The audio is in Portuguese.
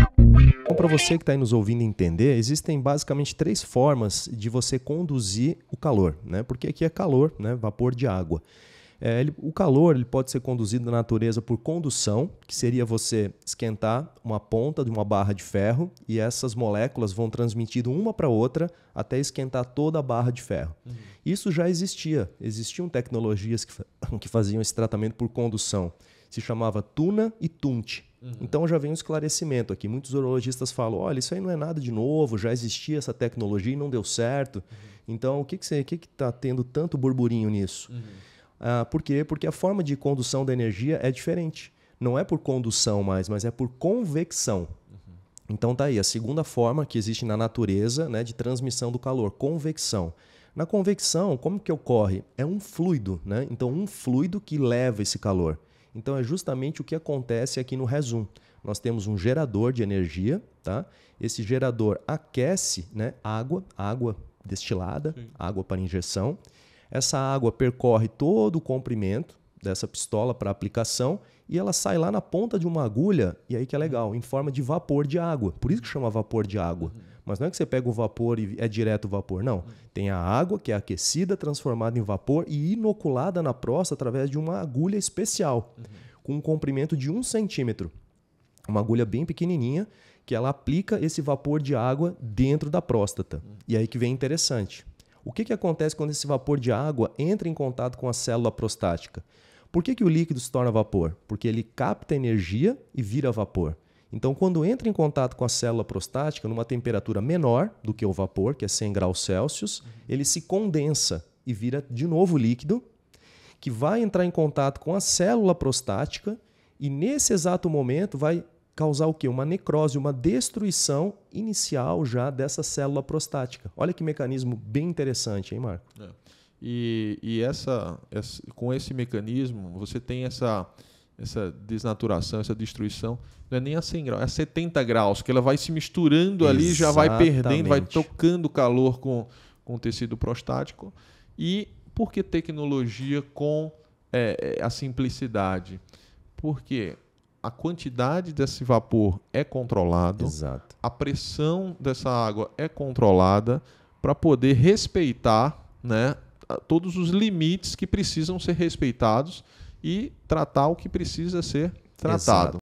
Então, para você que está aí nos ouvindo entender, existem basicamente três formas de você conduzir o calor, né? Porque aqui é calor, né? Vapor de água. É, ele, o calor ele pode ser conduzido na natureza por condução, que seria você esquentar uma ponta de uma barra de ferro e essas moléculas vão transmitindo uma para outra até esquentar toda a barra de ferro. Uhum. Isso já existia. Existiam tecnologias que, que faziam esse tratamento por condução. Se chamava tuna e tunte. Uhum. Então já vem um esclarecimento aqui. Muitos urologistas falam: olha, isso aí não é nada de novo, já existia essa tecnologia e não deu certo. Uhum. Então o que está que que que tá tendo tanto burburinho nisso? Uhum. Ah, por quê? Porque a forma de condução da energia é diferente. Não é por condução mais, mas é por convecção. Uhum. Então tá aí a segunda forma que existe na natureza né, de transmissão do calor, convecção. Na convecção, como que ocorre? É um fluido, né? Então um fluido que leva esse calor. Então é justamente o que acontece aqui no resumo Nós temos um gerador de energia, tá? Esse gerador aquece, né, água, água destilada, Sim. água para injeção. Essa água percorre todo o comprimento dessa pistola para aplicação e ela sai lá na ponta de uma agulha, e aí que é legal, em forma de vapor de água. Por isso que chama vapor de água. Mas não é que você pega o vapor e é direto o vapor, não. Tem a água que é aquecida, transformada em vapor e inoculada na próstata através de uma agulha especial, uhum. com um comprimento de um centímetro. Uma agulha bem pequenininha que ela aplica esse vapor de água dentro da próstata. Uhum. E aí que vem interessante. O que, que acontece quando esse vapor de água entra em contato com a célula prostática? Por que, que o líquido se torna vapor? Porque ele capta energia e vira vapor. Então, quando entra em contato com a célula prostática, numa temperatura menor do que o vapor, que é 100 graus Celsius, uhum. ele se condensa e vira de novo líquido, que vai entrar em contato com a célula prostática e, nesse exato momento, vai causar o quê? Uma necrose, uma destruição inicial já dessa célula prostática. Olha que mecanismo bem interessante, hein, Marco? É. E, e essa, essa, com esse mecanismo, você tem essa, essa desnaturação, essa destruição, não é nem a 100 graus, é a 70 graus, que ela vai se misturando ali, Exatamente. já vai perdendo, vai tocando calor com, com o tecido prostático. E por que tecnologia com é, é a simplicidade? Porque a quantidade desse vapor é controlado, Exato. a pressão dessa água é controlada para poder respeitar né, todos os limites que precisam ser respeitados e tratar o que precisa ser tratado.